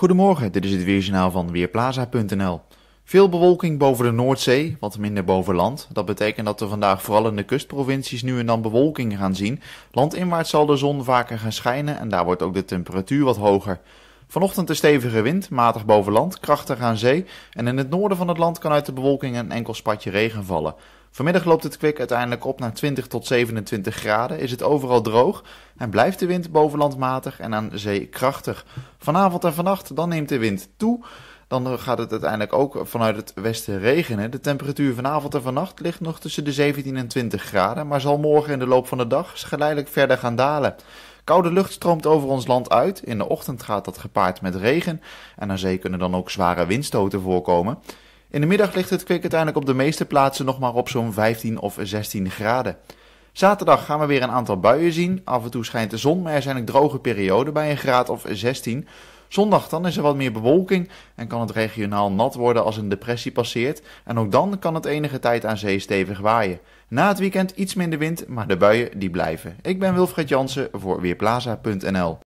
Goedemorgen, dit is het weerjournaal van Weerplaza.nl. Veel bewolking boven de Noordzee, wat minder boven land. Dat betekent dat we vandaag vooral in de kustprovincies nu en dan bewolking gaan zien. Landinwaarts zal de zon vaker gaan schijnen en daar wordt ook de temperatuur wat hoger. Vanochtend een stevige wind, matig boven land, krachtig aan zee. En in het noorden van het land kan uit de bewolking een enkel spatje regen vallen. Vanmiddag loopt het kwik uiteindelijk op naar 20 tot 27 graden, is het overal droog en blijft de wind bovenlandmatig en aan zee krachtig. Vanavond en vannacht dan neemt de wind toe. Dan gaat het uiteindelijk ook vanuit het westen regenen. De temperatuur vanavond en vannacht ligt nog tussen de 17 en 20 graden, maar zal morgen in de loop van de dag geleidelijk verder gaan dalen. Koude lucht stroomt over ons land uit. In de ochtend gaat dat gepaard met regen. En aan zee kunnen dan ook zware windstoten voorkomen. In de middag ligt het kwik uiteindelijk op de meeste plaatsen nog maar op zo'n 15 of 16 graden. Zaterdag gaan we weer een aantal buien zien. Af en toe schijnt de zon, maar er zijn ook droge perioden bij een graad of 16. Zondag dan is er wat meer bewolking en kan het regionaal nat worden als een depressie passeert. En ook dan kan het enige tijd aan zee stevig waaien. Na het weekend iets minder wind, maar de buien die blijven. Ik ben Wilfred Jansen voor Weerplaza.nl